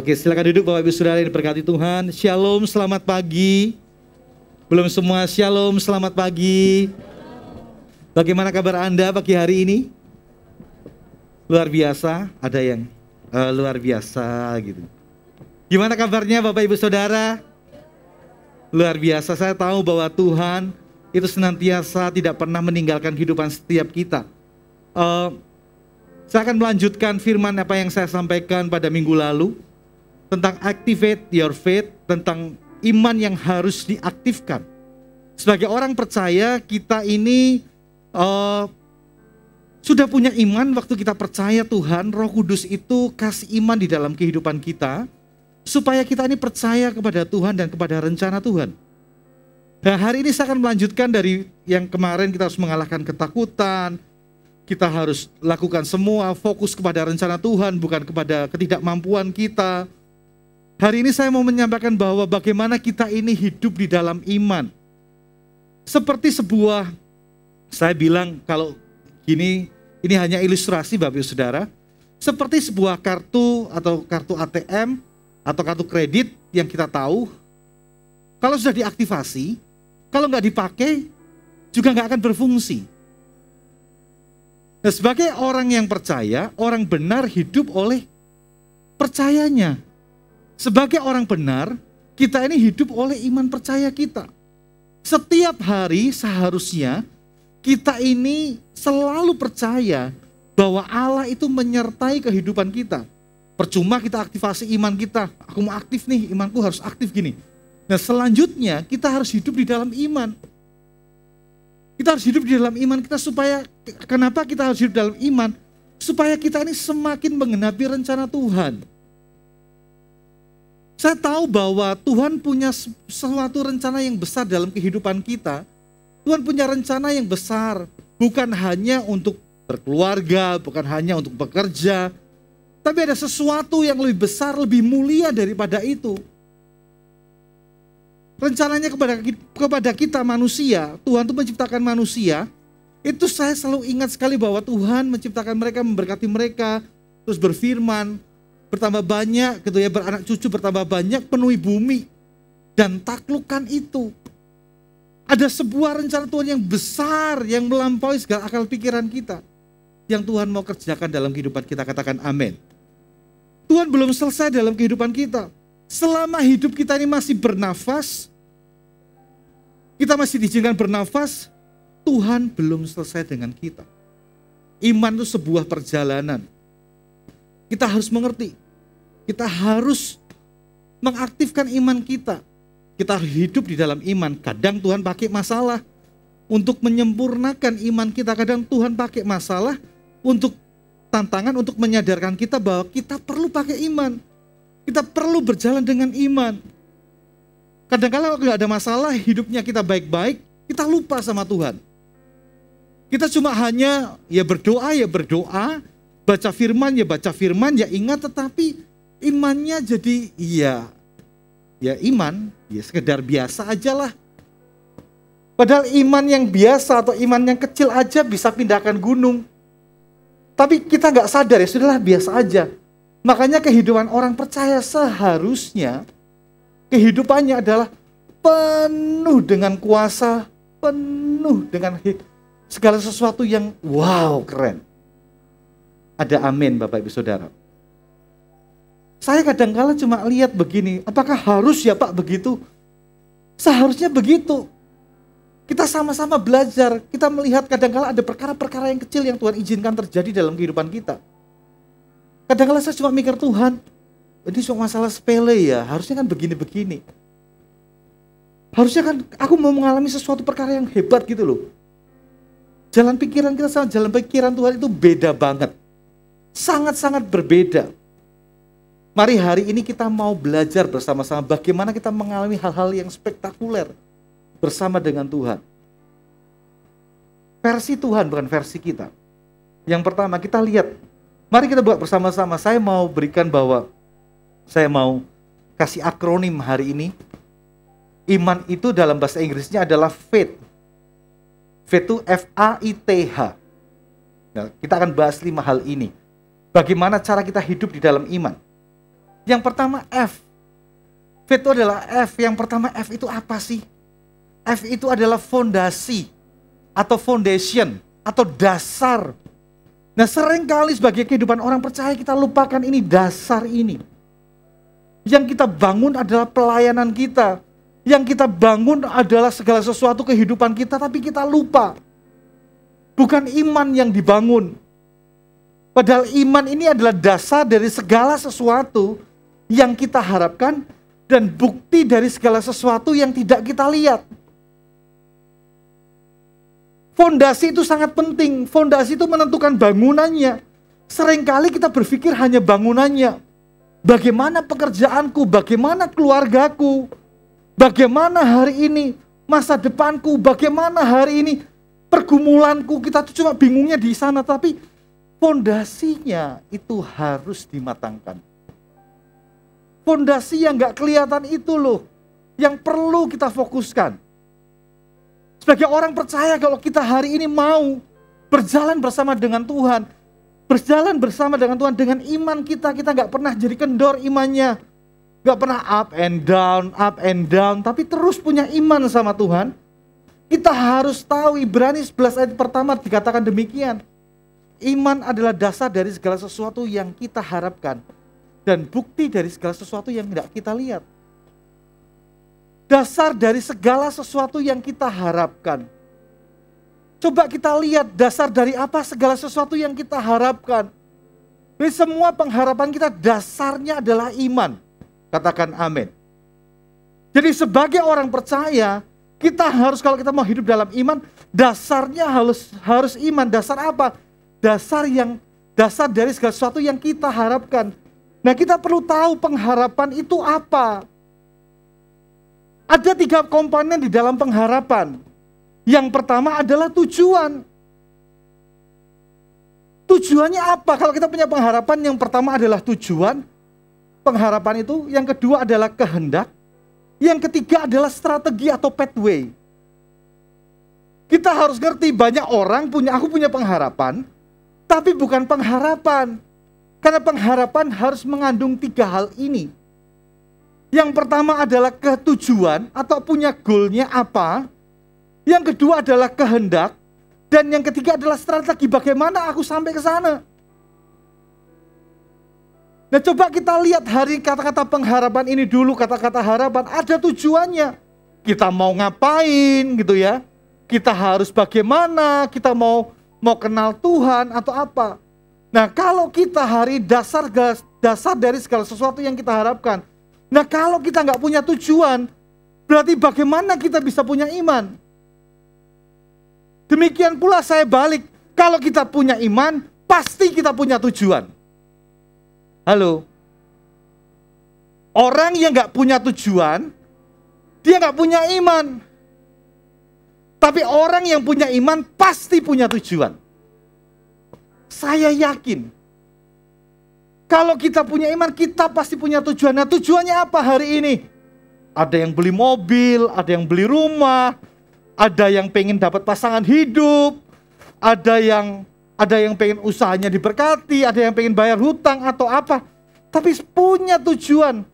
Oke, silakan duduk Bapak Ibu Saudara yang diberkati Tuhan. Shalom, selamat pagi. Belum semua shalom, selamat pagi. Bagaimana kabar Anda pagi hari ini? Luar biasa, ada yang uh, luar biasa gitu. Gimana kabarnya Bapak Ibu Saudara? Luar biasa, saya tahu bahwa Tuhan itu senantiasa tidak pernah meninggalkan kehidupan setiap kita. Uh, saya akan melanjutkan firman apa yang saya sampaikan pada minggu lalu tentang activate your faith, tentang iman yang harus diaktifkan. Sebagai orang percaya, kita ini uh, sudah punya iman waktu kita percaya Tuhan, Roh Kudus itu kasih iman di dalam kehidupan kita, supaya kita ini percaya kepada Tuhan dan kepada rencana Tuhan. Nah, hari ini saya akan melanjutkan dari yang kemarin kita harus mengalahkan ketakutan, kita harus lakukan semua fokus kepada rencana Tuhan, bukan kepada ketidakmampuan kita Hari ini saya mau menyampaikan bahwa bagaimana kita ini hidup di dalam iman. Seperti sebuah, saya bilang kalau gini, ini hanya ilustrasi Bapak Ibu Saudara. Seperti sebuah kartu atau kartu ATM atau kartu kredit yang kita tahu. Kalau sudah diaktifasi, kalau nggak dipakai, juga nggak akan berfungsi. Nah sebagai orang yang percaya, orang benar hidup oleh percayanya sebagai orang benar, kita ini hidup oleh iman percaya kita. Setiap hari seharusnya kita ini selalu percaya bahwa Allah itu menyertai kehidupan kita. Percuma kita aktivasi iman kita. Aku mau aktif nih, imanku harus aktif gini. Nah selanjutnya kita harus hidup di dalam iman. Kita harus hidup di dalam iman kita supaya, kenapa kita harus hidup dalam iman? Supaya kita ini semakin menggenapi rencana Tuhan saya tahu bahwa Tuhan punya sesuatu rencana yang besar dalam kehidupan kita. Tuhan punya rencana yang besar, bukan hanya untuk berkeluarga, bukan hanya untuk bekerja, tapi ada sesuatu yang lebih besar, lebih mulia daripada itu. Rencananya kepada kepada kita manusia, Tuhan itu menciptakan manusia. Itu saya selalu ingat sekali bahwa Tuhan menciptakan mereka, memberkati mereka, terus berfirman, bertambah banyak gitu ya beranak cucu bertambah banyak penuhi bumi dan taklukan itu ada sebuah rencana Tuhan yang besar yang melampaui segala akal pikiran kita yang Tuhan mau kerjakan dalam kehidupan kita katakan amin Tuhan belum selesai dalam kehidupan kita selama hidup kita ini masih bernafas kita masih diizinkan bernafas Tuhan belum selesai dengan kita iman itu sebuah perjalanan kita harus mengerti. Kita harus mengaktifkan iman kita. Kita hidup di dalam iman. Kadang Tuhan pakai masalah untuk menyempurnakan iman kita. Kadang Tuhan pakai masalah untuk tantangan untuk menyadarkan kita bahwa kita perlu pakai iman. Kita perlu berjalan dengan iman. Kadang-kala kalau nggak ada masalah hidupnya kita baik-baik, kita lupa sama Tuhan. Kita cuma hanya ya berdoa ya berdoa, baca firman ya baca firman ya ingat tetapi imannya jadi ya ya iman ya sekedar biasa aja lah. Padahal iman yang biasa atau iman yang kecil aja bisa pindahkan gunung. Tapi kita nggak sadar ya sudahlah biasa aja. Makanya kehidupan orang percaya seharusnya kehidupannya adalah penuh dengan kuasa, penuh dengan segala sesuatu yang wow keren. Ada amin Bapak Ibu Saudara. Saya kadangkala cuma lihat begini, apakah harus ya Pak begitu? Seharusnya begitu. Kita sama-sama belajar, kita melihat kadangkala ada perkara-perkara yang kecil yang Tuhan izinkan terjadi dalam kehidupan kita. Kadangkala saya cuma mikir Tuhan, ini cuma masalah sepele ya, harusnya kan begini-begini. Harusnya kan aku mau mengalami sesuatu perkara yang hebat gitu loh. Jalan pikiran kita sama jalan pikiran Tuhan itu beda banget sangat-sangat berbeda. Mari hari ini kita mau belajar bersama-sama bagaimana kita mengalami hal-hal yang spektakuler bersama dengan Tuhan. Versi Tuhan bukan versi kita. Yang pertama kita lihat, mari kita buat bersama-sama. Saya mau berikan bahwa saya mau kasih akronim hari ini. Iman itu dalam bahasa Inggrisnya adalah faith. Faith itu F A I T H. Nah, kita akan bahas lima hal ini. Bagaimana cara kita hidup di dalam iman? Yang pertama F. F itu adalah F. Yang pertama F itu apa sih? F itu adalah fondasi atau foundation atau dasar. Nah seringkali sebagai kehidupan orang percaya kita lupakan ini dasar ini. Yang kita bangun adalah pelayanan kita. Yang kita bangun adalah segala sesuatu kehidupan kita tapi kita lupa. Bukan iman yang dibangun, Padahal iman ini adalah dasar dari segala sesuatu yang kita harapkan dan bukti dari segala sesuatu yang tidak kita lihat. Fondasi itu sangat penting. Fondasi itu menentukan bangunannya. Seringkali kita berpikir hanya bangunannya. Bagaimana pekerjaanku, bagaimana keluargaku, bagaimana hari ini, masa depanku, bagaimana hari ini, pergumulanku. Kita tuh cuma bingungnya di sana, tapi Pondasinya itu harus dimatangkan. Pondasi yang nggak kelihatan itu loh, yang perlu kita fokuskan. Sebagai orang percaya kalau kita hari ini mau berjalan bersama dengan Tuhan, berjalan bersama dengan Tuhan dengan iman kita, kita nggak pernah jadi kendor imannya, Gak pernah up and down, up and down, tapi terus punya iman sama Tuhan. Kita harus tahu Ibrani 11 ayat pertama dikatakan demikian. Iman adalah dasar dari segala sesuatu yang kita harapkan dan bukti dari segala sesuatu yang tidak kita lihat. Dasar dari segala sesuatu yang kita harapkan. Coba kita lihat dasar dari apa segala sesuatu yang kita harapkan. Jadi semua pengharapan kita dasarnya adalah iman. Katakan amin. Jadi sebagai orang percaya, kita harus kalau kita mau hidup dalam iman, dasarnya harus harus iman. Dasar apa? dasar yang dasar dari segala sesuatu yang kita harapkan. Nah, kita perlu tahu pengharapan itu apa. Ada tiga komponen di dalam pengharapan. Yang pertama adalah tujuan. Tujuannya apa? Kalau kita punya pengharapan, yang pertama adalah tujuan. Pengharapan itu, yang kedua adalah kehendak. Yang ketiga adalah strategi atau pathway kita harus ngerti banyak orang punya aku punya pengharapan tapi bukan pengharapan. Karena pengharapan harus mengandung tiga hal ini. Yang pertama adalah ketujuan atau punya goalnya apa. Yang kedua adalah kehendak. Dan yang ketiga adalah strategi bagaimana aku sampai ke sana. Nah coba kita lihat hari kata-kata pengharapan ini dulu, kata-kata harapan ada tujuannya. Kita mau ngapain gitu ya, kita harus bagaimana, kita mau mau kenal Tuhan atau apa. Nah, kalau kita hari dasar dasar dari segala sesuatu yang kita harapkan. Nah, kalau kita nggak punya tujuan, berarti bagaimana kita bisa punya iman? Demikian pula saya balik, kalau kita punya iman, pasti kita punya tujuan. Halo. Orang yang nggak punya tujuan, dia nggak punya iman. Tapi orang yang punya iman pasti punya tujuan. Saya yakin. Kalau kita punya iman, kita pasti punya tujuan. Nah, tujuannya apa hari ini? Ada yang beli mobil, ada yang beli rumah, ada yang pengen dapat pasangan hidup, ada yang ada yang pengen usahanya diberkati, ada yang pengen bayar hutang atau apa. Tapi punya tujuan.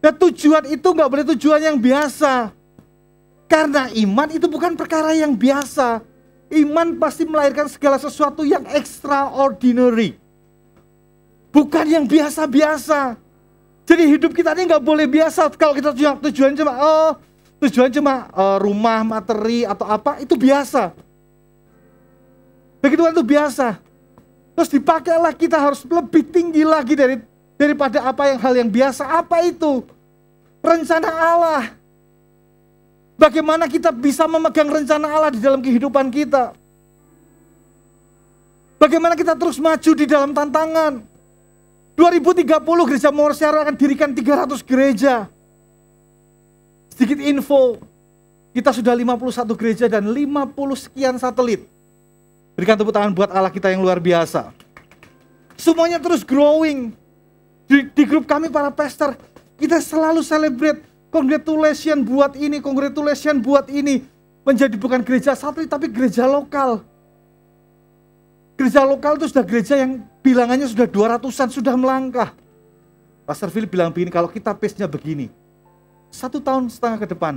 Nah tujuan itu nggak boleh tujuan yang biasa. Karena iman itu bukan perkara yang biasa. Iman pasti melahirkan segala sesuatu yang extraordinary. Bukan yang biasa-biasa. Jadi hidup kita ini nggak boleh biasa. Kalau kita tujuan, tujuan cuma oh, tujuan cuma uh, rumah, materi atau apa itu biasa. Begitu kan itu biasa. Terus dipakailah kita harus lebih tinggi lagi dari daripada apa yang hal yang biasa. Apa itu? Rencana Allah Bagaimana kita bisa memegang rencana Allah di dalam kehidupan kita? Bagaimana kita terus maju di dalam tantangan? 2030 gereja Morsyara akan dirikan 300 gereja. Sedikit info, kita sudah 51 gereja dan 50 sekian satelit. Berikan tepuk tangan buat Allah kita yang luar biasa. Semuanya terus growing. Di, di grup kami para pastor, kita selalu celebrate Congratulations buat ini, congratulation buat ini. Menjadi bukan gereja satelit tapi gereja lokal. Gereja lokal itu sudah gereja yang bilangannya sudah 200-an, sudah melangkah. Pastor Philip bilang begini, kalau kita pace-nya begini, satu tahun setengah ke depan,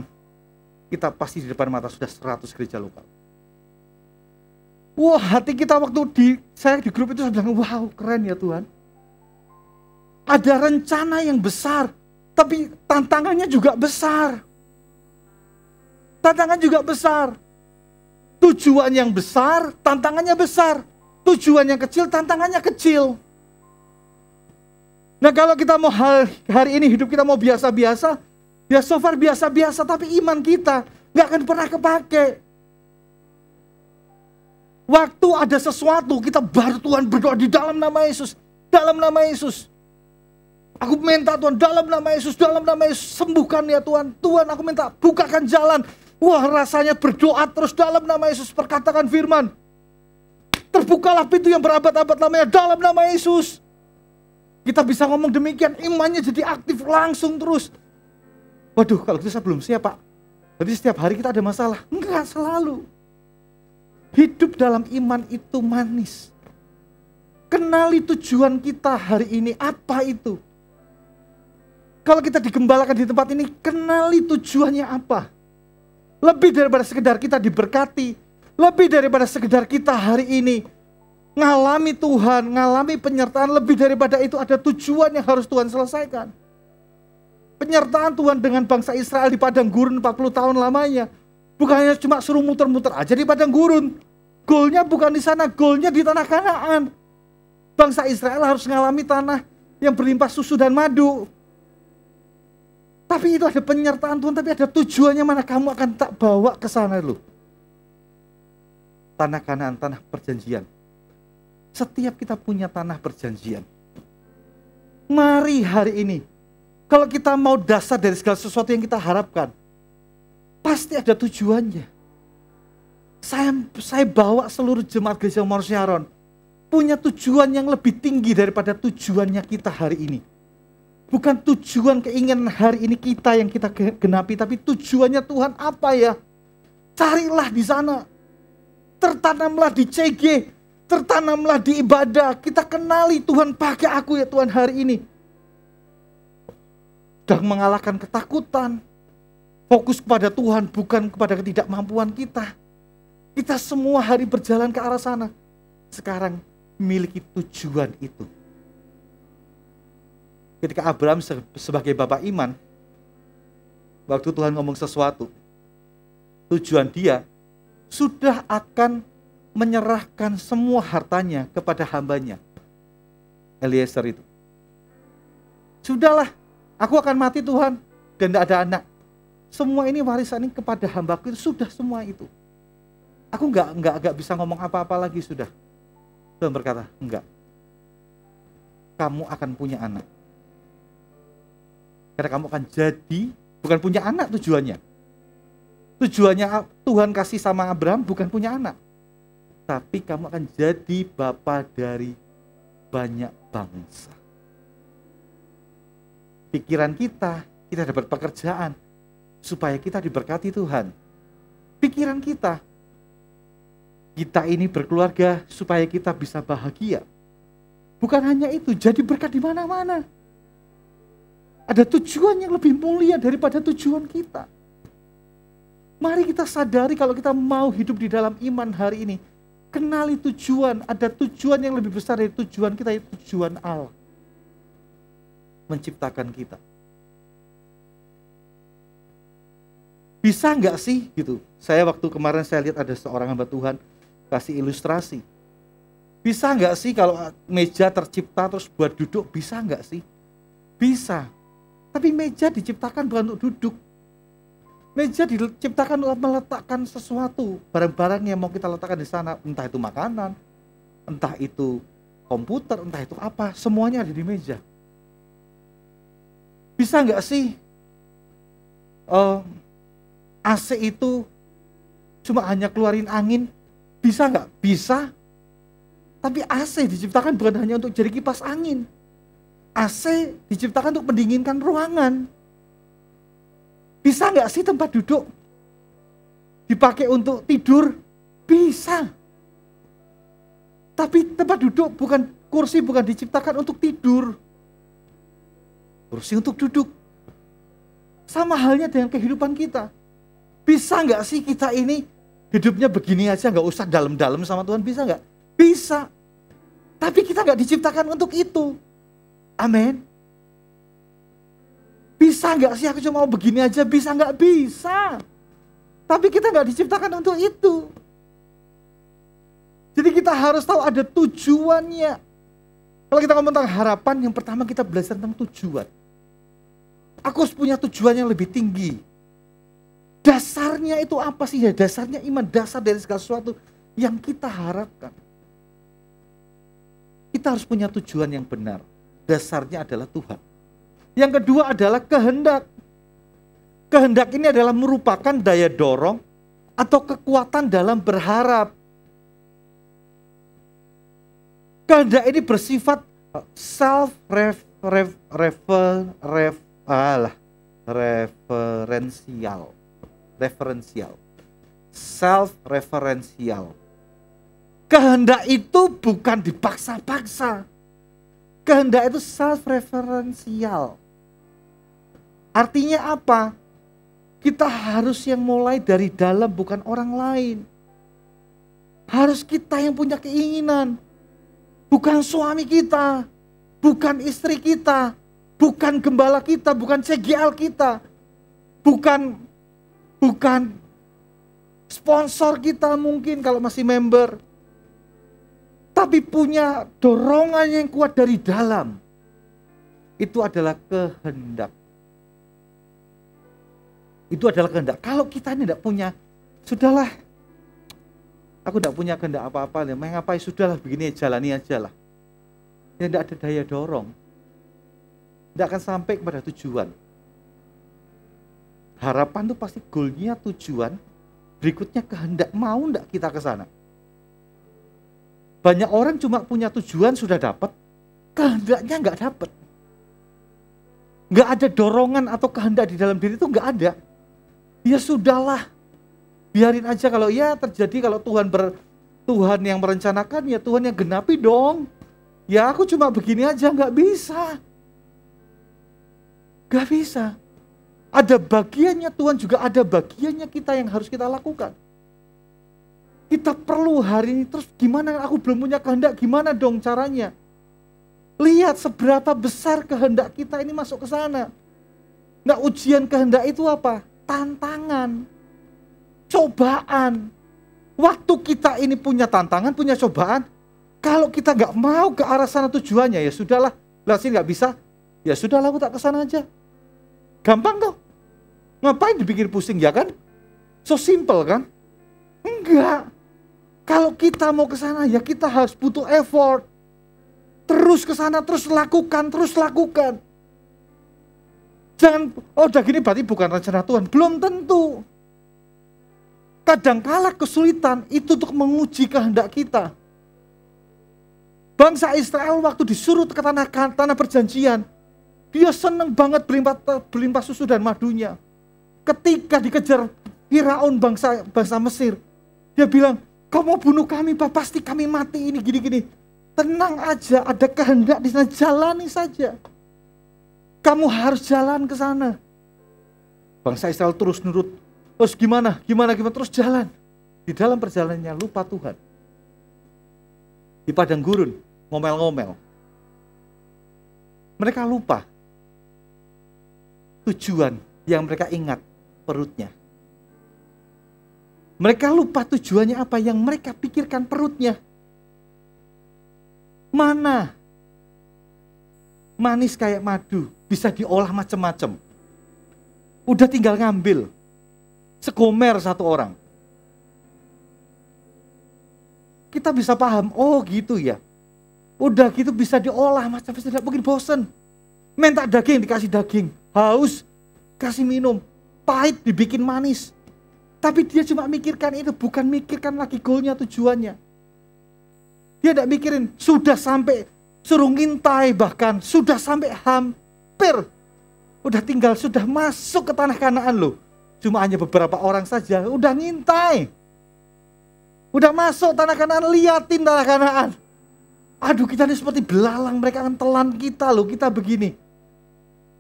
kita pasti di depan mata sudah 100 gereja lokal. Wah, hati kita waktu di saya di grup itu sudah bilang, wow keren ya Tuhan. Ada rencana yang besar, tapi tantangannya juga besar. Tantangan juga besar. Tujuan yang besar, tantangannya besar. Tujuan yang kecil, tantangannya kecil. Nah kalau kita mau hari, hari ini hidup kita mau biasa-biasa, ya so far biasa-biasa, tapi iman kita nggak akan pernah kepake. Waktu ada sesuatu, kita baru Tuhan berdoa di dalam nama Yesus. Dalam nama Yesus. Aku minta Tuhan dalam nama Yesus, dalam nama Yesus sembuhkan ya Tuhan. Tuhan aku minta bukakan jalan. Wah rasanya berdoa terus dalam nama Yesus perkatakan firman. Terbukalah pintu yang berabad-abad lamanya dalam nama Yesus. Kita bisa ngomong demikian, imannya jadi aktif langsung terus. Waduh kalau kita belum siap pak. Berarti setiap hari kita ada masalah. Enggak selalu. Hidup dalam iman itu manis. Kenali tujuan kita hari ini, apa itu? Kalau kita digembalakan di tempat ini, kenali tujuannya apa. Lebih daripada sekedar kita diberkati, lebih daripada sekedar kita hari ini ngalami Tuhan, ngalami penyertaan, lebih daripada itu ada tujuan yang harus Tuhan selesaikan. Penyertaan Tuhan dengan bangsa Israel di padang gurun 40 tahun lamanya. Bukan hanya cuma suruh muter-muter aja di padang gurun. Golnya bukan di sana, golnya di tanah kanaan. Bangsa Israel harus mengalami tanah yang berlimpah susu dan madu. Tapi itu ada penyertaan Tuhan, tapi ada tujuannya mana kamu akan tak bawa ke sana lo. Tanah kanaan, tanah perjanjian. Setiap kita punya tanah perjanjian. Mari hari ini, kalau kita mau dasar dari segala sesuatu yang kita harapkan, pasti ada tujuannya. Saya saya bawa seluruh jemaat gereja Mount Sharon punya tujuan yang lebih tinggi daripada tujuannya kita hari ini Bukan tujuan keinginan hari ini kita yang kita genapi, tapi tujuannya Tuhan apa ya? Carilah di sana. Tertanamlah di CG, tertanamlah di ibadah. Kita kenali Tuhan pakai aku ya Tuhan hari ini. Dan mengalahkan ketakutan. Fokus kepada Tuhan bukan kepada ketidakmampuan kita. Kita semua hari berjalan ke arah sana. Sekarang miliki tujuan itu ketika Abraham sebagai bapak iman, waktu Tuhan ngomong sesuatu, tujuan dia sudah akan menyerahkan semua hartanya kepada hambanya. Eliezer itu. Sudahlah, aku akan mati Tuhan dan tidak ada anak. Semua ini warisan ini kepada hambaku itu sudah semua itu. Aku nggak nggak nggak bisa ngomong apa-apa lagi sudah. Tuhan berkata, enggak. Kamu akan punya anak. Karena kamu akan jadi bukan punya anak tujuannya. Tujuannya Tuhan kasih sama Abraham bukan punya anak. Tapi kamu akan jadi bapak dari banyak bangsa. Pikiran kita, kita dapat pekerjaan supaya kita diberkati Tuhan. Pikiran kita, kita ini berkeluarga supaya kita bisa bahagia. Bukan hanya itu, jadi berkat di mana-mana. Ada tujuan yang lebih mulia daripada tujuan kita. Mari kita sadari kalau kita mau hidup di dalam iman hari ini. Kenali tujuan, ada tujuan yang lebih besar dari tujuan kita, yaitu tujuan Allah. Menciptakan kita. Bisa nggak sih gitu? Saya waktu kemarin saya lihat ada seorang hamba Tuhan kasih ilustrasi. Bisa nggak sih kalau meja tercipta terus buat duduk? Bisa nggak sih? Bisa. Tapi meja diciptakan bukan untuk duduk. Meja diciptakan untuk meletakkan sesuatu, barang-barang yang mau kita letakkan di sana, entah itu makanan, entah itu komputer, entah itu apa, semuanya ada di meja. Bisa nggak sih uh, eh, AC itu cuma hanya keluarin angin? Bisa nggak? Bisa. Tapi AC diciptakan bukan hanya untuk jadi kipas angin AC diciptakan untuk mendinginkan ruangan. Bisa nggak sih tempat duduk dipakai untuk tidur? Bisa. Tapi tempat duduk bukan kursi bukan diciptakan untuk tidur. Kursi untuk duduk. Sama halnya dengan kehidupan kita. Bisa nggak sih kita ini hidupnya begini aja nggak usah dalam-dalam sama Tuhan bisa nggak? Bisa. Tapi kita nggak diciptakan untuk itu Amin. Bisa nggak sih aku cuma mau begini aja? Bisa nggak? Bisa. Tapi kita nggak diciptakan untuk itu. Jadi kita harus tahu ada tujuannya. Kalau kita ngomong tentang harapan, yang pertama kita belajar tentang tujuan. Aku harus punya tujuan yang lebih tinggi. Dasarnya itu apa sih? Ya dasarnya iman, dasar dari segala sesuatu yang kita harapkan. Kita harus punya tujuan yang benar dasarnya adalah Tuhan. Yang kedua adalah kehendak. Kehendak ini adalah merupakan daya dorong atau kekuatan dalam berharap. Kehendak ini bersifat eh, self ref, ref, refer, ref, alah, referensial. Referensial. Self referensial. Kehendak itu bukan dipaksa-paksa kehendak itu self referensial artinya apa kita harus yang mulai dari dalam bukan orang lain harus kita yang punya keinginan bukan suami kita bukan istri kita bukan gembala kita bukan CGL kita bukan bukan sponsor kita mungkin kalau masih member tapi punya dorongan yang kuat dari dalam. Itu adalah kehendak. Itu adalah kehendak. Kalau kita ini tidak punya, sudahlah. Aku tidak punya kehendak apa-apa. Mengapa? Ya, sudahlah, begini jalani aja lah. Ya, tidak ada daya dorong. Tidak akan sampai kepada tujuan. Harapan itu pasti goalnya tujuan. Berikutnya kehendak mau tidak kita ke sana. Banyak orang cuma punya tujuan sudah dapat, kehendaknya nggak dapat. Nggak ada dorongan atau kehendak di dalam diri itu nggak ada. Ya sudahlah, biarin aja kalau ya terjadi kalau Tuhan ber, Tuhan yang merencanakan ya Tuhan yang genapi dong. Ya aku cuma begini aja nggak bisa. nggak bisa. Ada bagiannya Tuhan juga ada bagiannya kita yang harus kita lakukan kita perlu hari ini terus gimana aku belum punya kehendak gimana dong caranya lihat seberapa besar kehendak kita ini masuk ke sana nah ujian kehendak itu apa tantangan cobaan waktu kita ini punya tantangan punya cobaan kalau kita nggak mau ke arah sana tujuannya ya sudahlah lah sih nggak bisa ya sudahlah aku tak ke sana aja gampang tuh ngapain dibikin pusing ya kan so simple kan enggak kalau kita mau ke sana ya kita harus butuh effort. Terus ke sana, terus lakukan, terus lakukan. Jangan, oh udah gini berarti bukan rencana Tuhan. Belum tentu. kala kesulitan itu untuk menguji kehendak kita. Bangsa Israel waktu disuruh ke tanah, kan, tanah perjanjian, dia seneng banget berlimpah, berlimpah susu dan madunya. Ketika dikejar Firaun bangsa bangsa Mesir, dia bilang, Kau mau bunuh kami, Pak, pasti kami mati ini gini-gini. Tenang aja, ada kehendak di sana, jalani saja. Kamu harus jalan ke sana. Bangsa Israel terus nurut. Terus gimana? Gimana gimana terus jalan. Di dalam perjalanannya lupa Tuhan. Di padang gurun, ngomel-ngomel. Mereka lupa tujuan yang mereka ingat perutnya. Mereka lupa tujuannya apa yang mereka pikirkan perutnya. Mana? Manis kayak madu, bisa diolah macam-macam. Udah tinggal ngambil. sekomer satu orang. Kita bisa paham, oh gitu ya. Udah gitu bisa diolah macam-macam, tidak mungkin bosen. Minta daging, dikasih daging. Haus, kasih minum. Pahit, dibikin manis tapi dia cuma mikirkan itu, bukan mikirkan lagi golnya tujuannya. Dia tidak mikirin, sudah sampai suruh ngintai bahkan, sudah sampai hampir. Udah tinggal, sudah masuk ke tanah kanaan loh. Cuma hanya beberapa orang saja, udah ngintai. Udah masuk tanah kanaan, liatin tanah kanaan. Aduh kita ini seperti belalang, mereka akan telan kita loh, kita begini.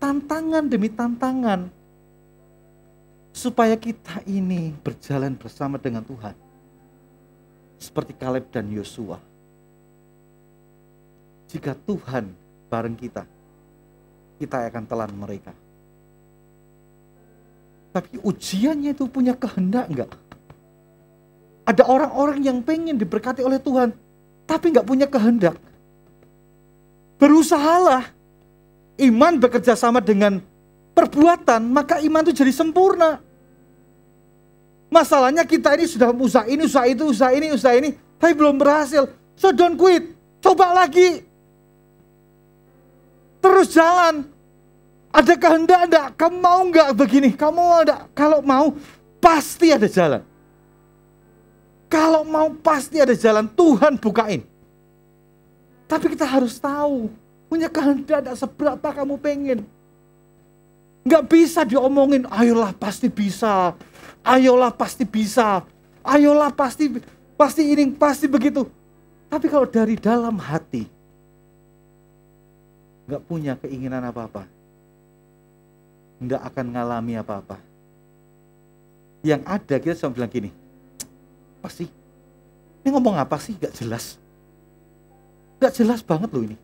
Tantangan demi tantangan, supaya kita ini berjalan bersama dengan Tuhan. Seperti Kaleb dan Yosua. Jika Tuhan bareng kita, kita akan telan mereka. Tapi ujiannya itu punya kehendak enggak? Ada orang-orang yang pengen diberkati oleh Tuhan, tapi enggak punya kehendak. Berusahalah iman bekerja sama dengan perbuatan, maka iman itu jadi sempurna. Masalahnya kita ini sudah usaha ini, usaha itu, usaha ini, usaha ini, tapi belum berhasil. So don't quit, coba lagi. Terus jalan. Ada kehendak enggak? Kamu mau enggak begini? Kamu mau enggak? Kalau mau, pasti ada jalan. Kalau mau pasti ada jalan, Tuhan bukain. Tapi kita harus tahu, punya kehendak enggak seberapa kamu pengen. Nggak bisa diomongin, ayolah pasti bisa, ayolah pasti bisa, ayolah pasti pasti ini pasti begitu. Tapi kalau dari dalam hati nggak punya keinginan apa-apa, nggak akan ngalami apa-apa. Yang ada kita cuma bilang gini, pasti Ini ngomong apa sih? Gak jelas. Gak jelas banget loh ini.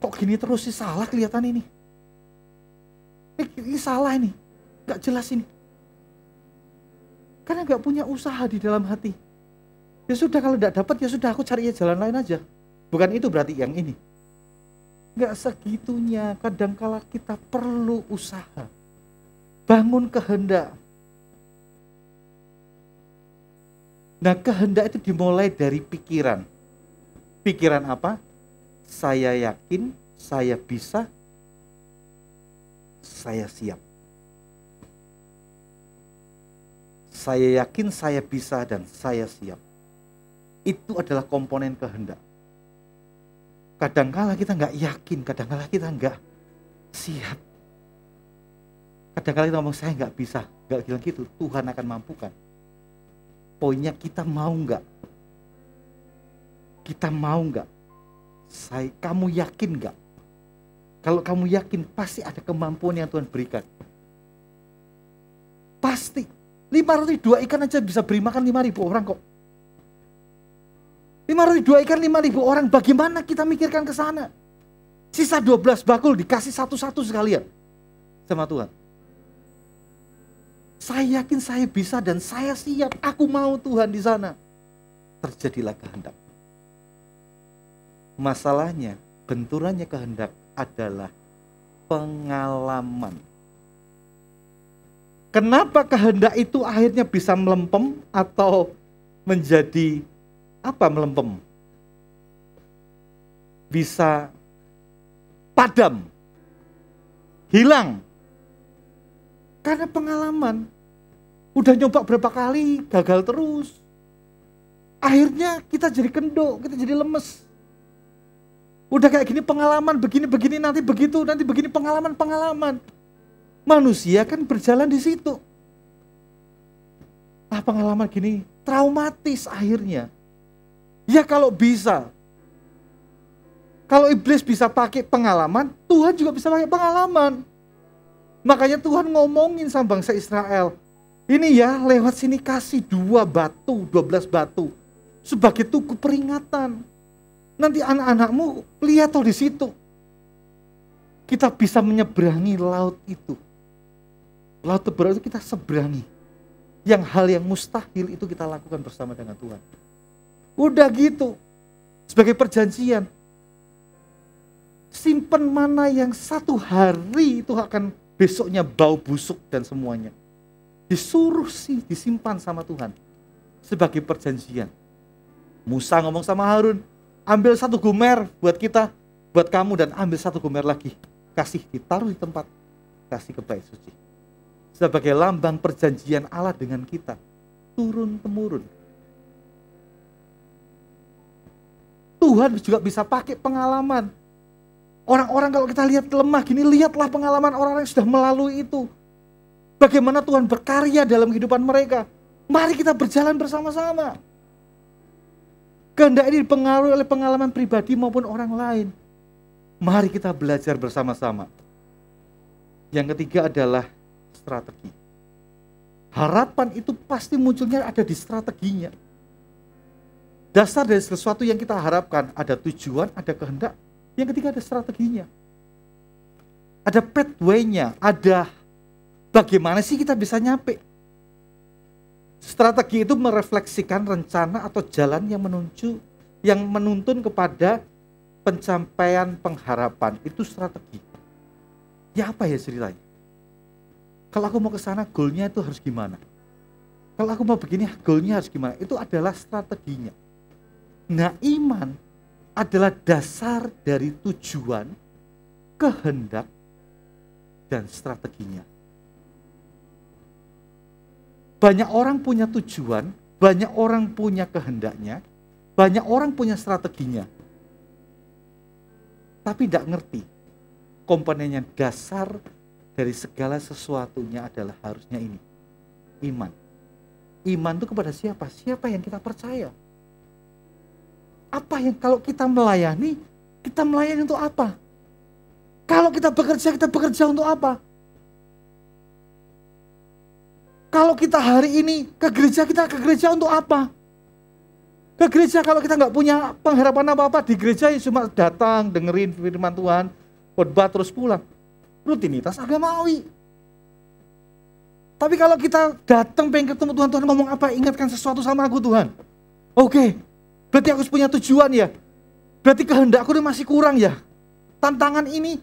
Kok gini terus sih salah kelihatan ini? Eh, ini salah ini nggak jelas ini karena nggak punya usaha di dalam hati ya sudah kalau nggak dapat ya sudah aku cari jalan lain aja bukan itu berarti yang ini nggak segitunya kadangkala kita perlu usaha bangun kehendak nah kehendak itu dimulai dari pikiran pikiran apa saya yakin saya bisa saya siap. Saya yakin saya bisa dan saya siap. Itu adalah komponen kehendak. Kadangkala kita nggak yakin, kadangkala kita nggak siap. Kadangkala kita ngomong saya nggak bisa, nggak bilang gitu. Tuhan akan mampukan. Poinnya kita mau nggak? Kita mau nggak? Saya, kamu yakin nggak? Kalau kamu yakin pasti ada kemampuan yang Tuhan berikan. Pasti. lima ratus dua ikan aja bisa beri makan ribu orang kok. Lima ratus dua ikan lima ribu orang bagaimana kita mikirkan ke sana? Sisa dua belas bakul dikasih satu-satu sekalian sama Tuhan. Saya yakin saya bisa dan saya siap. Aku mau Tuhan di sana. Terjadilah kehendak. Masalahnya, benturannya kehendak adalah pengalaman. Kenapa kehendak itu akhirnya bisa melempem atau menjadi apa melempem? Bisa padam, hilang. Karena pengalaman. Udah nyoba berapa kali, gagal terus. Akhirnya kita jadi kendok, kita jadi lemes Udah kayak gini pengalaman, begini-begini, nanti begitu, nanti begini pengalaman-pengalaman. Manusia kan berjalan di situ. Ah pengalaman gini, traumatis akhirnya. Ya kalau bisa, kalau iblis bisa pakai pengalaman, Tuhan juga bisa pakai pengalaman. Makanya Tuhan ngomongin sama bangsa Israel. Ini ya, lewat sini kasih dua batu, dua belas batu. Sebagai tuku peringatan. Nanti anak-anakmu lihat tuh di situ. Kita bisa menyeberangi laut itu. Laut tebal itu kita seberangi. Yang hal yang mustahil itu kita lakukan bersama dengan Tuhan. Udah gitu. Sebagai perjanjian. Simpen mana yang satu hari itu akan besoknya bau busuk dan semuanya. Disuruh sih disimpan sama Tuhan. Sebagai perjanjian. Musa ngomong sama Harun, ambil satu gumer buat kita, buat kamu dan ambil satu gumer lagi. Kasih ditaruh di tempat, kasih ke bait suci. Sebagai lambang perjanjian Allah dengan kita, turun temurun. Tuhan juga bisa pakai pengalaman. Orang-orang kalau kita lihat lemah gini, lihatlah pengalaman orang-orang yang sudah melalui itu. Bagaimana Tuhan berkarya dalam kehidupan mereka. Mari kita berjalan bersama-sama. Kehendak ini dipengaruhi oleh pengalaman pribadi maupun orang lain. Mari kita belajar bersama-sama. Yang ketiga adalah strategi. Harapan itu pasti munculnya ada di strateginya. Dasar dari sesuatu yang kita harapkan, ada tujuan, ada kehendak. Yang ketiga ada strateginya. Ada pathway-nya, ada bagaimana sih kita bisa nyampe. Strategi itu merefleksikan rencana atau jalan yang menuju yang menuntun kepada pencapaian pengharapan. Itu strategi. Ya apa ya ceritanya? Kalau aku mau ke sana, goalnya itu harus gimana? Kalau aku mau begini, goalnya harus gimana? Itu adalah strateginya. Nah, iman adalah dasar dari tujuan, kehendak, dan strateginya. Banyak orang punya tujuan, banyak orang punya kehendaknya, banyak orang punya strateginya. Tapi tidak ngerti komponennya dasar dari segala sesuatunya adalah harusnya ini. Iman. Iman itu kepada siapa? Siapa yang kita percaya? Apa yang kalau kita melayani, kita melayani untuk apa? Kalau kita bekerja, kita bekerja untuk apa? Kalau kita hari ini ke gereja, kita ke gereja untuk apa? Ke gereja kalau kita nggak punya pengharapan apa-apa di gereja ya cuma datang dengerin firman Tuhan, khotbah terus pulang. Rutinitas agamawi. Tapi kalau kita datang pengen ketemu Tuhan, Tuhan ngomong apa? Ingatkan sesuatu sama aku Tuhan. Oke, berarti aku punya tujuan ya. Berarti kehendakku ini masih kurang ya. Tantangan ini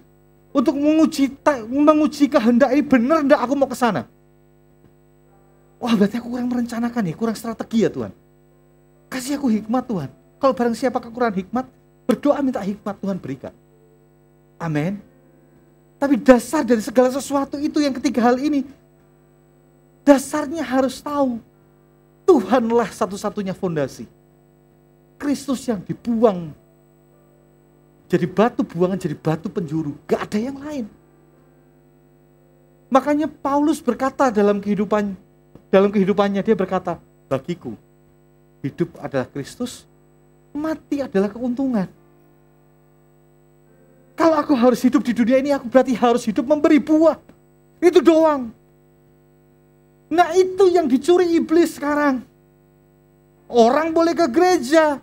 untuk menguji menguji kehendak ini benar enggak aku mau ke sana. Wah berarti aku kurang merencanakan nih ya, kurang strategi ya Tuhan. Kasih aku hikmat Tuhan. Kalau barang siapa kekurangan hikmat, berdoa minta hikmat Tuhan berikan. Amin. Tapi dasar dari segala sesuatu itu yang ketiga hal ini, dasarnya harus tahu. Tuhanlah satu-satunya fondasi. Kristus yang dibuang jadi batu buangan, jadi batu penjuru. Gak ada yang lain. Makanya Paulus berkata dalam kehidupan dalam kehidupannya dia berkata, bagiku hidup adalah Kristus, mati adalah keuntungan. Kalau aku harus hidup di dunia ini, aku berarti harus hidup memberi buah. Itu doang. Nah itu yang dicuri iblis sekarang. Orang boleh ke gereja,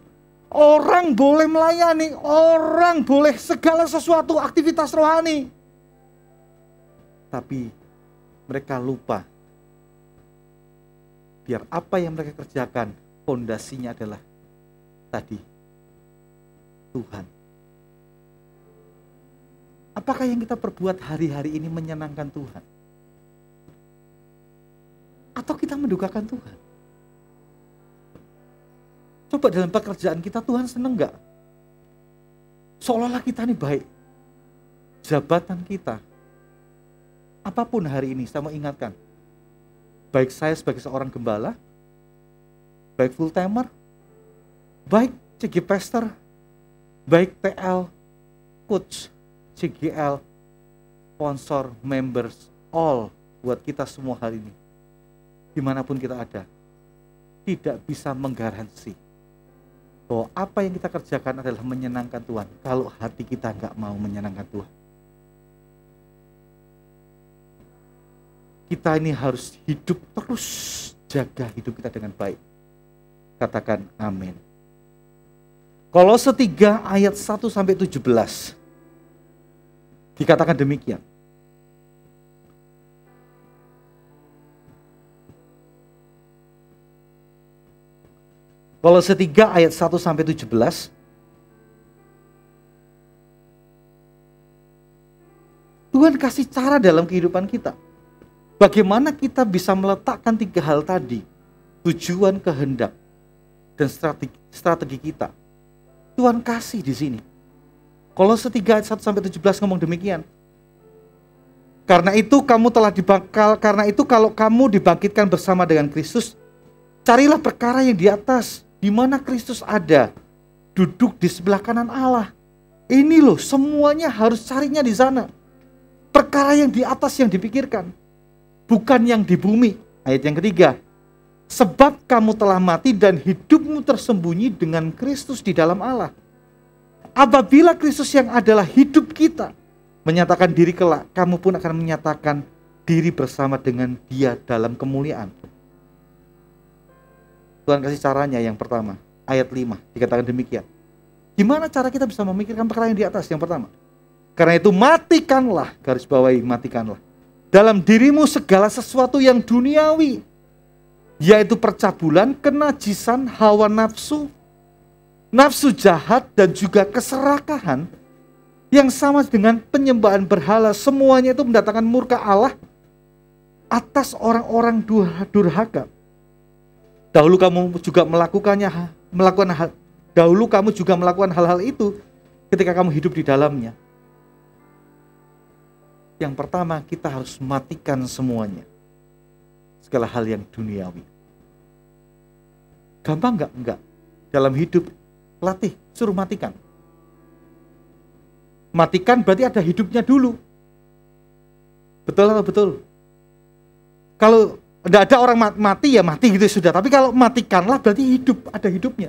orang boleh melayani, orang boleh segala sesuatu aktivitas rohani. Tapi mereka lupa biar apa yang mereka kerjakan fondasinya adalah tadi Tuhan. Apakah yang kita perbuat hari-hari ini menyenangkan Tuhan? Atau kita mendukakan Tuhan? Coba dalam pekerjaan kita Tuhan seneng nggak? Seolah-olah kita ini baik. Jabatan kita. Apapun hari ini, saya mau ingatkan baik saya sebagai seorang gembala, baik full timer, baik CG Pester, baik TL, coach, CGL, sponsor, members, all buat kita semua hari ini. Dimanapun kita ada, tidak bisa menggaransi bahwa apa yang kita kerjakan adalah menyenangkan Tuhan. Kalau hati kita nggak mau menyenangkan Tuhan, kita ini harus hidup terus jaga hidup kita dengan baik. Katakan amin. Kalau setiga ayat 1 sampai 17 dikatakan demikian. Kalau setiga ayat 1 sampai 17 Tuhan kasih cara dalam kehidupan kita. Bagaimana kita bisa meletakkan tiga hal tadi, tujuan, kehendak, dan strategi, strategi kita. Tuhan kasih di sini. Kalau setiga ayat 1 sampai 17 ngomong demikian. Karena itu kamu telah dibangkal, karena itu kalau kamu dibangkitkan bersama dengan Kristus, carilah perkara yang di atas, di mana Kristus ada, duduk di sebelah kanan Allah. Ini loh, semuanya harus carinya di sana. Perkara yang di atas yang dipikirkan bukan yang di bumi. Ayat yang ketiga, sebab kamu telah mati dan hidupmu tersembunyi dengan Kristus di dalam Allah. Apabila Kristus yang adalah hidup kita menyatakan diri kelak, kamu pun akan menyatakan diri bersama dengan Dia dalam kemuliaan. Tuhan kasih caranya yang pertama, ayat 5 dikatakan demikian. Gimana cara kita bisa memikirkan perkara yang di atas? Yang pertama, karena itu matikanlah, garis bawahi matikanlah dalam dirimu segala sesuatu yang duniawi, yaitu percabulan, kenajisan, hawa nafsu, nafsu jahat, dan juga keserakahan yang sama dengan penyembahan berhala. Semuanya itu mendatangkan murka Allah atas orang-orang durhaka. Dahulu kamu juga melakukannya, melakukan hal, dahulu kamu juga melakukan hal-hal itu ketika kamu hidup di dalamnya. Yang pertama, kita harus matikan semuanya. Segala hal yang duniawi. Gampang nggak? Nggak. Dalam hidup, latih, suruh matikan. Matikan berarti ada hidupnya dulu. Betul atau betul? Kalau tidak ada orang mati ya mati gitu sudah. Tapi kalau matikanlah berarti hidup, ada hidupnya.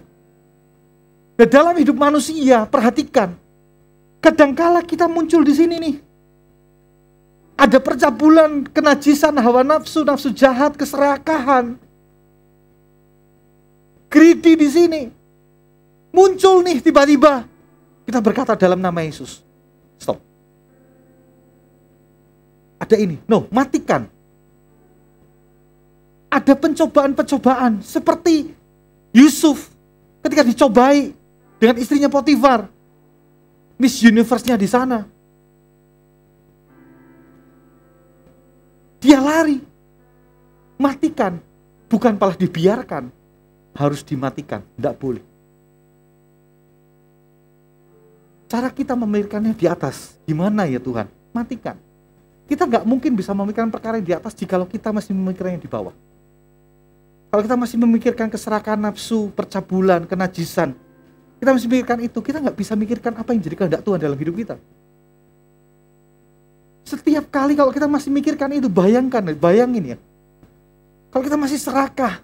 Nah, dalam hidup manusia, perhatikan. Kadangkala kita muncul di sini nih ada percabulan, kenajisan, hawa nafsu, nafsu jahat, keserakahan. Greedy di sini. Muncul nih tiba-tiba. Kita berkata dalam nama Yesus. Stop. Ada ini. No, matikan. Ada pencobaan-pencobaan seperti Yusuf ketika dicobai dengan istrinya Potifar. Miss Universe-nya di sana Dia lari. Matikan. Bukan malah dibiarkan. Harus dimatikan. Tidak boleh. Cara kita memikirkannya di atas. Gimana ya Tuhan? Matikan. Kita nggak mungkin bisa memikirkan perkara yang di atas jikalau kita masih memikirkan yang di bawah. Kalau kita masih memikirkan keserakan nafsu, percabulan, kenajisan, kita masih memikirkan itu, kita nggak bisa memikirkan apa yang jadi kehendak Tuhan dalam hidup kita. Setiap kali kalau kita masih mikirkan itu, bayangkan, bayangin ya. Kalau kita masih serakah,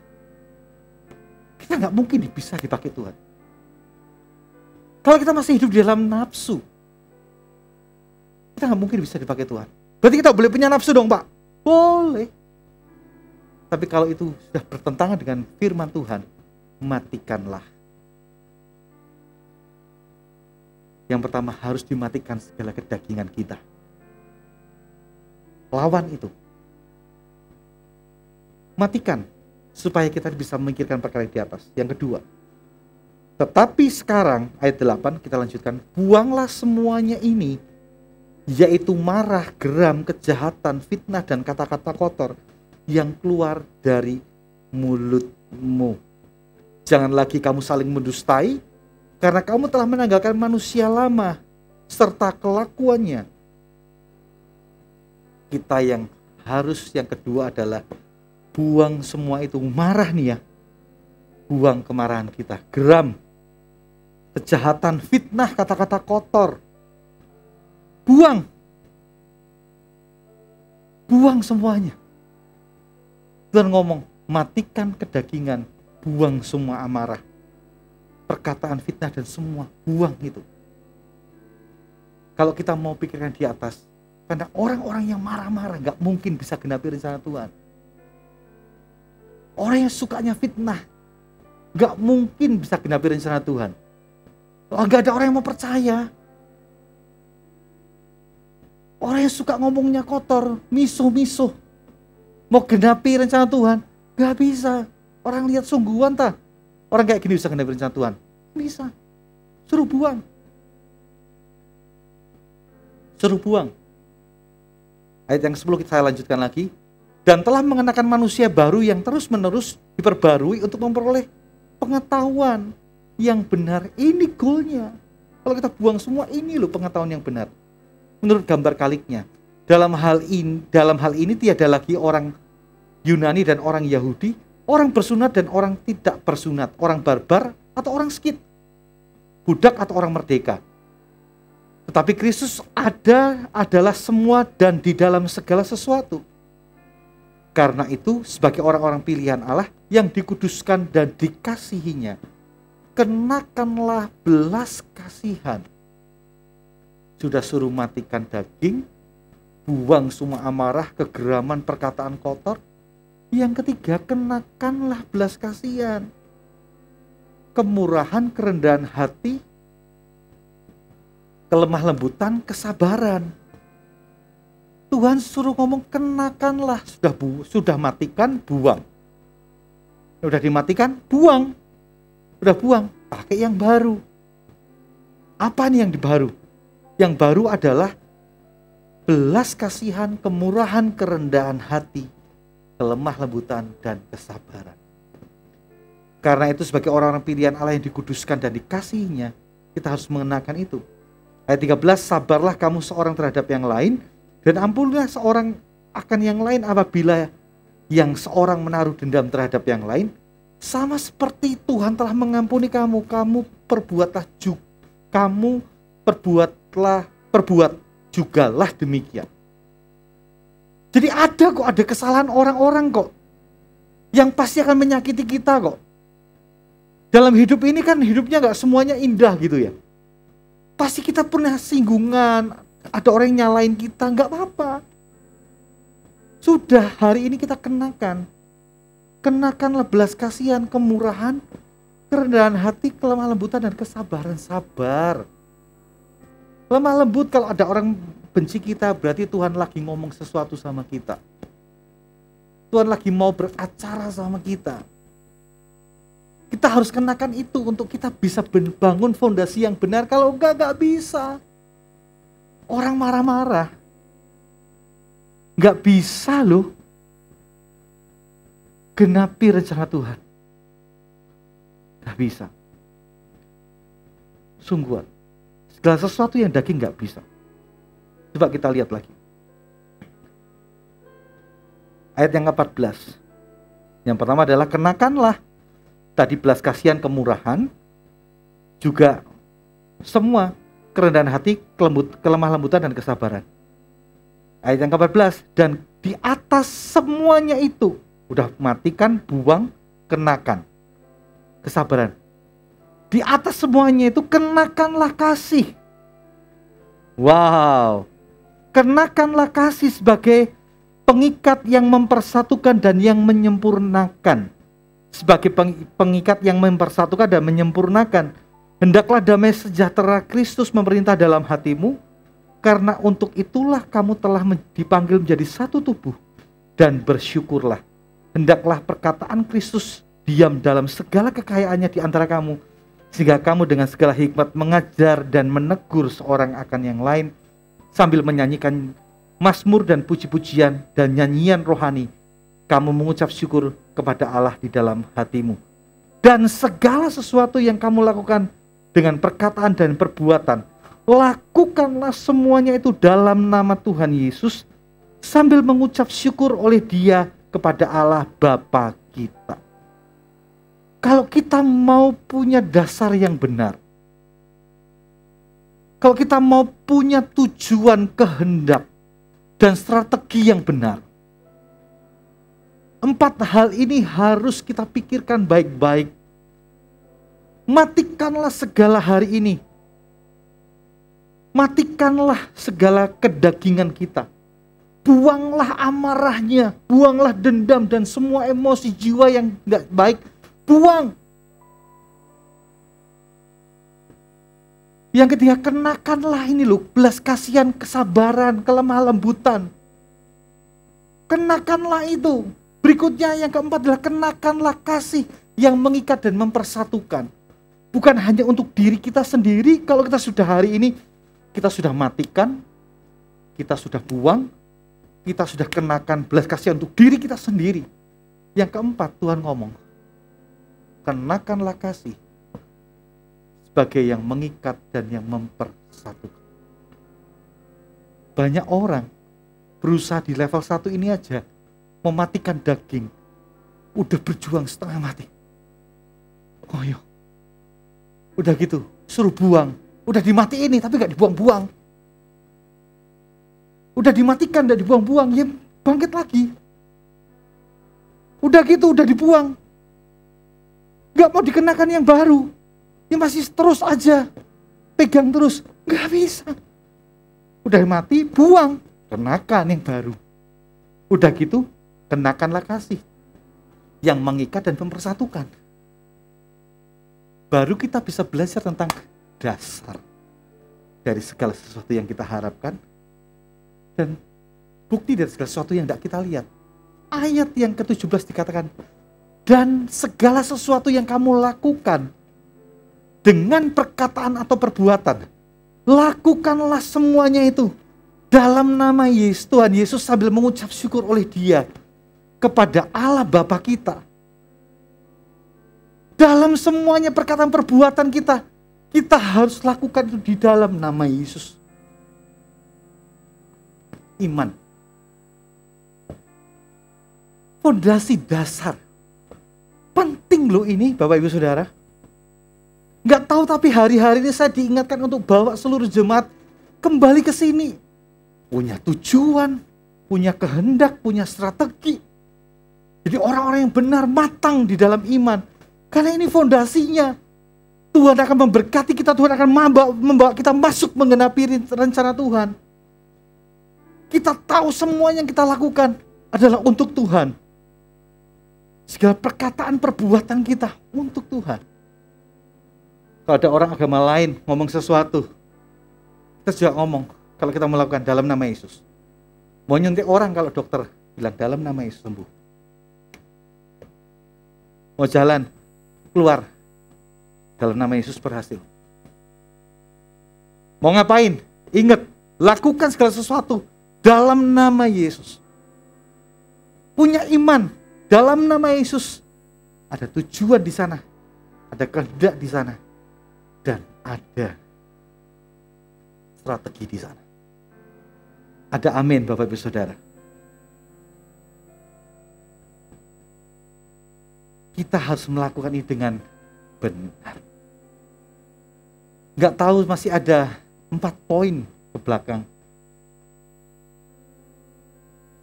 kita nggak mungkin bisa dipakai Tuhan. Kalau kita masih hidup di dalam nafsu, kita nggak mungkin bisa dipakai Tuhan. Berarti kita boleh punya nafsu dong, Pak? Boleh. Tapi kalau itu sudah bertentangan dengan firman Tuhan, matikanlah. Yang pertama harus dimatikan segala kedagingan kita. Lawan itu. Matikan supaya kita bisa memikirkan perkara di atas. Yang kedua, tetapi sekarang ayat 8 kita lanjutkan, buanglah semuanya ini yaitu marah, geram, kejahatan, fitnah dan kata-kata kotor yang keluar dari mulutmu. Jangan lagi kamu saling mendustai karena kamu telah menanggalkan manusia lama serta kelakuannya kita yang harus yang kedua adalah buang semua itu marah nih ya buang kemarahan kita geram kejahatan fitnah kata-kata kotor buang buang semuanya Tuhan ngomong matikan kedagingan buang semua amarah perkataan fitnah dan semua buang itu kalau kita mau pikirkan di atas karena orang-orang yang marah-marah gak mungkin bisa genapi rencana Tuhan. Orang yang sukanya fitnah gak mungkin bisa genapi rencana Tuhan. Oh, gak ada orang yang mau percaya. Orang yang suka ngomongnya kotor, misuh-misuh. Mau genapi rencana Tuhan, gak bisa. Orang lihat sungguhan tak. Orang kayak gini bisa genapi rencana Tuhan. Bisa. Suruh buang. Suruh buang. Ayat yang 10 kita lanjutkan lagi. Dan telah mengenakan manusia baru yang terus-menerus diperbarui untuk memperoleh pengetahuan yang benar. Ini goalnya. Kalau kita buang semua ini loh pengetahuan yang benar. Menurut gambar kaliknya. Dalam hal ini, dalam hal ini tiada lagi orang Yunani dan orang Yahudi, orang bersunat dan orang tidak bersunat, orang barbar atau orang skit, budak atau orang merdeka, tapi Kristus ada adalah semua dan di dalam segala sesuatu. Karena itu, sebagai orang-orang pilihan Allah yang dikuduskan dan dikasihinya, kenakanlah belas kasihan. Sudah suruh matikan daging, buang semua amarah, kegeraman, perkataan kotor. Yang ketiga, kenakanlah belas kasihan. Kemurahan, kerendahan hati, kelemah lembutan, kesabaran. Tuhan suruh ngomong kenakanlah sudah bu, sudah matikan buang. Sudah dimatikan buang. Sudah buang, pakai yang baru. Apa nih yang baru? Yang baru adalah belas kasihan, kemurahan, kerendahan hati, kelemah lembutan dan kesabaran. Karena itu sebagai orang-orang pilihan Allah yang dikuduskan dan dikasihinya, kita harus mengenakan itu. Ayat 13, sabarlah kamu seorang terhadap yang lain dan ampunlah seorang akan yang lain apabila yang seorang menaruh dendam terhadap yang lain sama seperti Tuhan telah mengampuni kamu kamu perbuatlah juga kamu perbuatlah perbuat lah demikian jadi ada kok ada kesalahan orang-orang kok yang pasti akan menyakiti kita kok dalam hidup ini kan hidupnya nggak semuanya indah gitu ya pasti kita pernah singgungan ada orang yang nyalain kita nggak apa-apa sudah hari ini kita kenakan kenakanlah belas kasihan kemurahan kerendahan hati kelemah lembutan dan kesabaran sabar lemah lembut kalau ada orang benci kita berarti Tuhan lagi ngomong sesuatu sama kita Tuhan lagi mau beracara sama kita kita harus kenakan itu untuk kita bisa bangun fondasi yang benar. Kalau enggak, enggak bisa. Orang marah-marah. Enggak bisa loh. Genapi rencana Tuhan. Enggak bisa. sungguh. Segala sesuatu yang daging enggak bisa. Coba kita lihat lagi. Ayat yang ke-14. Yang pertama adalah kenakanlah tadi belas kasihan kemurahan, juga semua kerendahan hati, kelembut, kelemah lembutan dan kesabaran. Ayat yang ke-14 dan di atas semuanya itu udah matikan, buang, kenakan. Kesabaran. Di atas semuanya itu kenakanlah kasih. Wow. Kenakanlah kasih sebagai pengikat yang mempersatukan dan yang menyempurnakan sebagai pengikat yang mempersatukan dan menyempurnakan. Hendaklah damai sejahtera Kristus memerintah dalam hatimu, karena untuk itulah kamu telah dipanggil menjadi satu tubuh, dan bersyukurlah. Hendaklah perkataan Kristus diam dalam segala kekayaannya di antara kamu, sehingga kamu dengan segala hikmat mengajar dan menegur seorang akan yang lain, sambil menyanyikan mazmur dan puji-pujian dan nyanyian rohani kamu mengucap syukur kepada Allah di dalam hatimu. Dan segala sesuatu yang kamu lakukan dengan perkataan dan perbuatan, lakukanlah semuanya itu dalam nama Tuhan Yesus sambil mengucap syukur oleh Dia kepada Allah Bapa kita. Kalau kita mau punya dasar yang benar, kalau kita mau punya tujuan kehendak dan strategi yang benar, Empat hal ini harus kita pikirkan baik-baik. Matikanlah segala hari ini. Matikanlah segala kedagingan kita. Buanglah amarahnya, buanglah dendam dan semua emosi jiwa yang nggak baik. Buang. Yang ketiga, kenakanlah ini loh, belas kasihan, kesabaran, kelemah lembutan. Kenakanlah itu Berikutnya yang keempat adalah kenakanlah kasih yang mengikat dan mempersatukan. Bukan hanya untuk diri kita sendiri, kalau kita sudah hari ini kita sudah matikan, kita sudah buang, kita sudah kenakan belas kasihan untuk diri kita sendiri. Yang keempat Tuhan ngomong, kenakanlah kasih sebagai yang mengikat dan yang mempersatukan. Banyak orang berusaha di level satu ini aja mematikan daging. Udah berjuang setengah mati. oh yo. Udah gitu, suruh buang. Udah dimati ini tapi gak dibuang-buang. Udah dimatikan, gak dibuang-buang. Ya bangkit lagi. Udah gitu, udah dibuang. Gak mau dikenakan yang baru. Ya masih terus aja. Pegang terus. Gak bisa. Udah mati, buang. Kenakan yang baru. Udah gitu, kenakanlah kasih yang mengikat dan mempersatukan. Baru kita bisa belajar tentang dasar dari segala sesuatu yang kita harapkan dan bukti dari segala sesuatu yang tidak kita lihat. Ayat yang ke-17 dikatakan, dan segala sesuatu yang kamu lakukan dengan perkataan atau perbuatan, lakukanlah semuanya itu dalam nama Yesus Tuhan Yesus sambil mengucap syukur oleh Dia kepada Allah Bapa kita. Dalam semuanya perkataan perbuatan kita, kita harus lakukan itu di dalam nama Yesus. Iman. Fondasi dasar. Penting loh ini Bapak Ibu Saudara. Nggak tahu tapi hari-hari ini saya diingatkan untuk bawa seluruh jemaat kembali ke sini. Punya tujuan, punya kehendak, punya strategi jadi orang-orang yang benar matang di dalam iman. Karena ini fondasinya. Tuhan akan memberkati kita, Tuhan akan membawa, kita masuk menggenapi rencana Tuhan. Kita tahu semua yang kita lakukan adalah untuk Tuhan. Segala perkataan perbuatan kita untuk Tuhan. Kalau ada orang agama lain ngomong sesuatu, kita juga ngomong kalau kita melakukan dalam nama Yesus. Mau nyuntik orang kalau dokter bilang dalam nama Yesus sembuh mau jalan, keluar. Dalam nama Yesus berhasil. Mau ngapain? Ingat, lakukan segala sesuatu dalam nama Yesus. Punya iman dalam nama Yesus. Ada tujuan di sana, ada kehendak di sana, dan ada strategi di sana. Ada amin Bapak Ibu Saudara. kita harus melakukan ini dengan benar. Gak tahu masih ada empat poin ke belakang.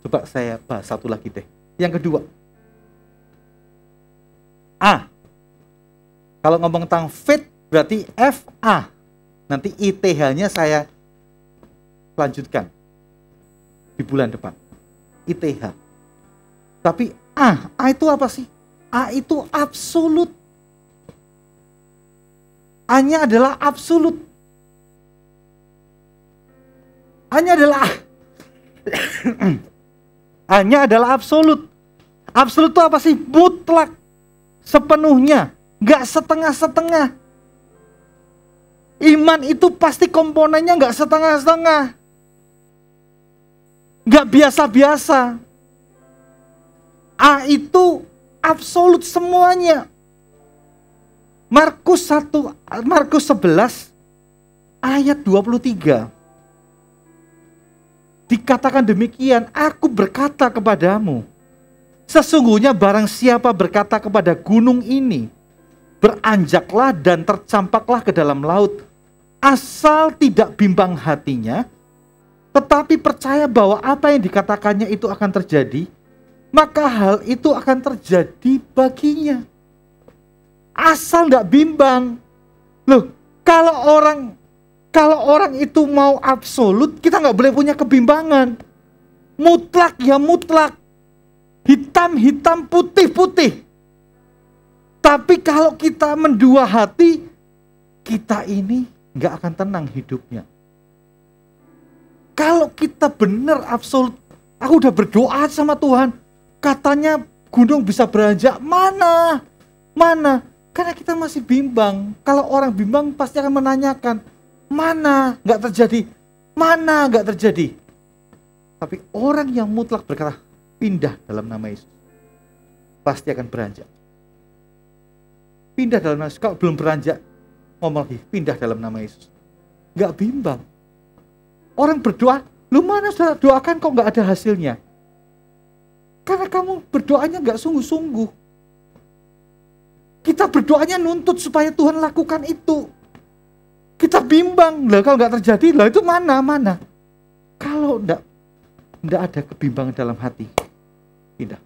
Coba saya bahas satu lagi deh. Yang kedua, A. Kalau ngomong tentang fit berarti F A. Nanti ITH-nya saya lanjutkan di bulan depan. ITH. Tapi A, A itu apa sih? A itu absolut. A-nya adalah absolut. A-nya adalah A-nya adalah absolut. Absolut itu apa sih? Mutlak. Sepenuhnya. Gak setengah-setengah. Iman itu pasti komponennya gak setengah-setengah. Gak biasa-biasa. A itu absolut semuanya. Markus 1 Markus 11 ayat 23 dikatakan demikian, aku berkata kepadamu, sesungguhnya barang siapa berkata kepada gunung ini, beranjaklah dan tercampaklah ke dalam laut, asal tidak bimbang hatinya, tetapi percaya bahwa apa yang dikatakannya itu akan terjadi, maka hal itu akan terjadi baginya. Asal tidak bimbang. Loh, kalau orang kalau orang itu mau absolut, kita nggak boleh punya kebimbangan. Mutlak ya mutlak. Hitam-hitam, putih-putih. Tapi kalau kita mendua hati, kita ini nggak akan tenang hidupnya. Kalau kita benar absolut, aku udah berdoa sama Tuhan, katanya gunung bisa beranjak mana mana karena kita masih bimbang kalau orang bimbang pasti akan menanyakan mana nggak terjadi mana nggak terjadi tapi orang yang mutlak berkata pindah dalam nama Yesus pasti akan beranjak pindah dalam nama Yesus kalau belum beranjak ngomong lagi pindah dalam nama Yesus nggak bimbang orang berdoa lu mana sudah doakan kok nggak ada hasilnya karena kamu berdoanya nggak sungguh-sungguh. Kita berdoanya nuntut supaya Tuhan lakukan itu. Kita bimbang, lah kalau nggak terjadi, lah itu mana mana. Kalau ndak ndak ada kebimbangan dalam hati, tidak.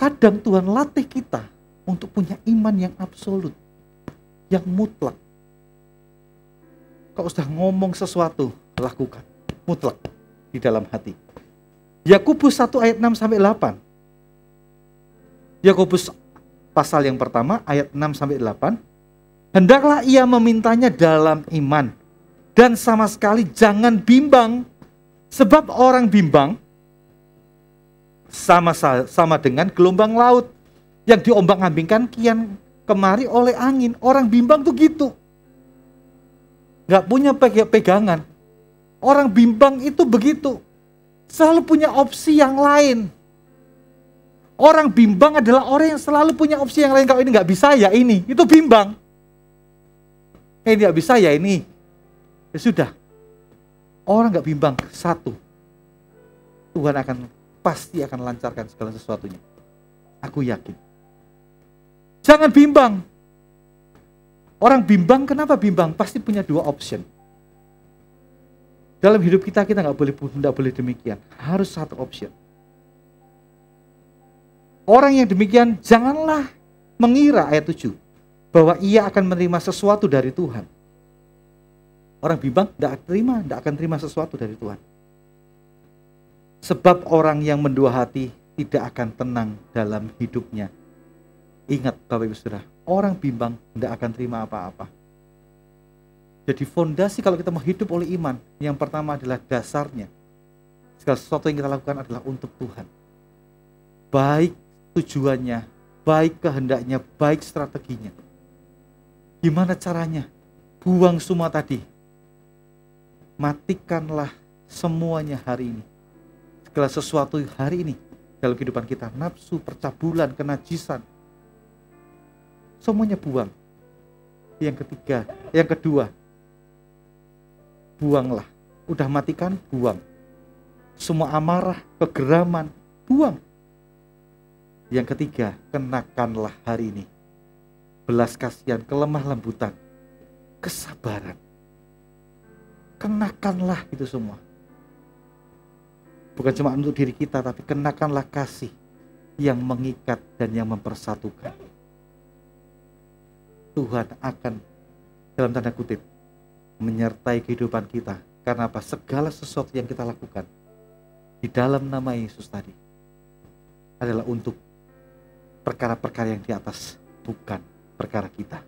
Kadang Tuhan latih kita untuk punya iman yang absolut, yang mutlak. Kalau sudah ngomong sesuatu, lakukan mutlak di dalam hati. Yakobus 1 ayat 6 sampai 8. Yakobus pasal yang pertama ayat 6 sampai 8. Hendaklah ia memintanya dalam iman dan sama sekali jangan bimbang sebab orang bimbang sama sama dengan gelombang laut yang diombang-ambingkan kian kemari oleh angin. Orang bimbang tuh gitu. Gak punya pegangan. Orang bimbang itu begitu selalu punya opsi yang lain. Orang bimbang adalah orang yang selalu punya opsi yang lain. Kalau ini nggak bisa ya ini, itu bimbang. Ini nggak bisa ya ini, ya sudah. Orang nggak bimbang satu, Tuhan akan pasti akan lancarkan segala sesuatunya. Aku yakin. Jangan bimbang. Orang bimbang kenapa bimbang? Pasti punya dua opsi. Dalam hidup kita kita nggak boleh tidak boleh demikian. Harus satu opsi Orang yang demikian janganlah mengira ayat 7 bahwa ia akan menerima sesuatu dari Tuhan. Orang bimbang tidak terima, tidak akan terima sesuatu dari Tuhan. Sebab orang yang mendua hati tidak akan tenang dalam hidupnya. Ingat Bapak Ibu Saudara, orang bimbang tidak akan terima apa-apa. Jadi fondasi kalau kita mau hidup oleh iman, yang pertama adalah dasarnya. Segala sesuatu yang kita lakukan adalah untuk Tuhan. Baik tujuannya, baik kehendaknya, baik strateginya. Gimana caranya? Buang semua tadi. Matikanlah semuanya hari ini. Segala sesuatu hari ini dalam kehidupan kita, nafsu, percabulan, kenajisan, semuanya buang. Yang ketiga, yang kedua, buanglah. Udah matikan, buang. Semua amarah, kegeraman, buang. Yang ketiga, kenakanlah hari ini. Belas kasihan, kelemah lembutan, kesabaran. Kenakanlah itu semua. Bukan cuma untuk diri kita, tapi kenakanlah kasih yang mengikat dan yang mempersatukan. Tuhan akan dalam tanda kutip menyertai kehidupan kita. Karena apa? Segala sesuatu yang kita lakukan di dalam nama Yesus tadi adalah untuk perkara-perkara yang di atas, bukan perkara kita.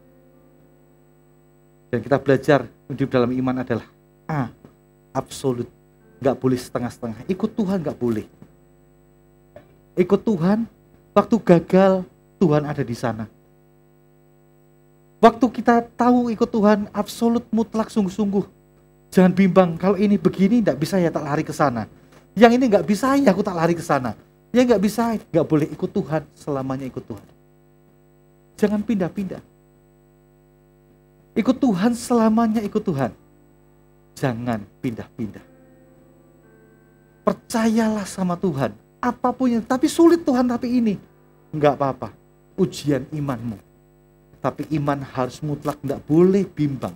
Dan kita belajar hidup dalam iman adalah A, absolut. Gak boleh setengah-setengah. Ikut Tuhan gak boleh. Ikut Tuhan, waktu gagal, Tuhan ada di sana Waktu kita tahu ikut Tuhan absolut mutlak sungguh-sungguh. Jangan bimbang, kalau ini begini tidak bisa ya tak lari ke sana. Yang ini nggak bisa ya aku tak lari ke sana. Ya nggak bisa, nggak boleh ikut Tuhan, selamanya ikut Tuhan. Jangan pindah-pindah. Ikut Tuhan selamanya ikut Tuhan. Jangan pindah-pindah. Percayalah sama Tuhan. Apapun yang, tapi sulit Tuhan tapi ini. Nggak apa-apa. Ujian imanmu tapi iman harus mutlak, tidak boleh bimbang.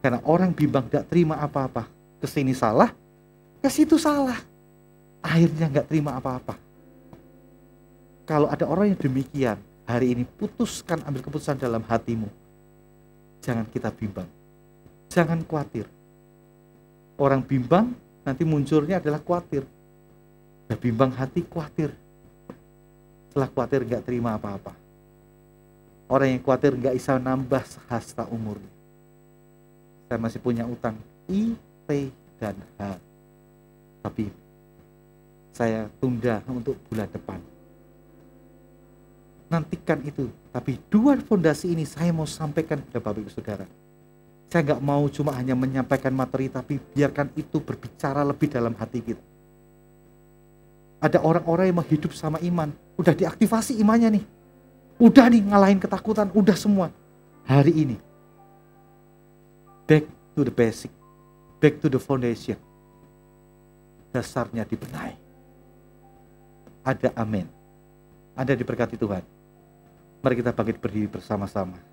Karena orang bimbang tidak terima apa-apa. Kesini salah, ke situ salah. Akhirnya nggak terima apa-apa. Kalau ada orang yang demikian, hari ini putuskan ambil keputusan dalam hatimu. Jangan kita bimbang. Jangan khawatir. Orang bimbang nanti munculnya adalah khawatir. Nah, bimbang hati khawatir. Setelah khawatir nggak terima apa-apa orang yang khawatir nggak bisa nambah sehasta umurnya saya masih punya utang I, P, dan H tapi saya tunda untuk bulan depan nantikan itu tapi dua fondasi ini saya mau sampaikan kepada Bapak Ibu Saudara saya nggak mau cuma hanya menyampaikan materi tapi biarkan itu berbicara lebih dalam hati kita ada orang-orang yang mau hidup sama iman udah diaktifasi imannya nih Udah nih ngalahin ketakutan, udah semua. Hari ini, back to the basic, back to the foundation. Dasarnya dibenahi. Ada amin. Ada diberkati Tuhan. Mari kita bangkit berdiri bersama-sama.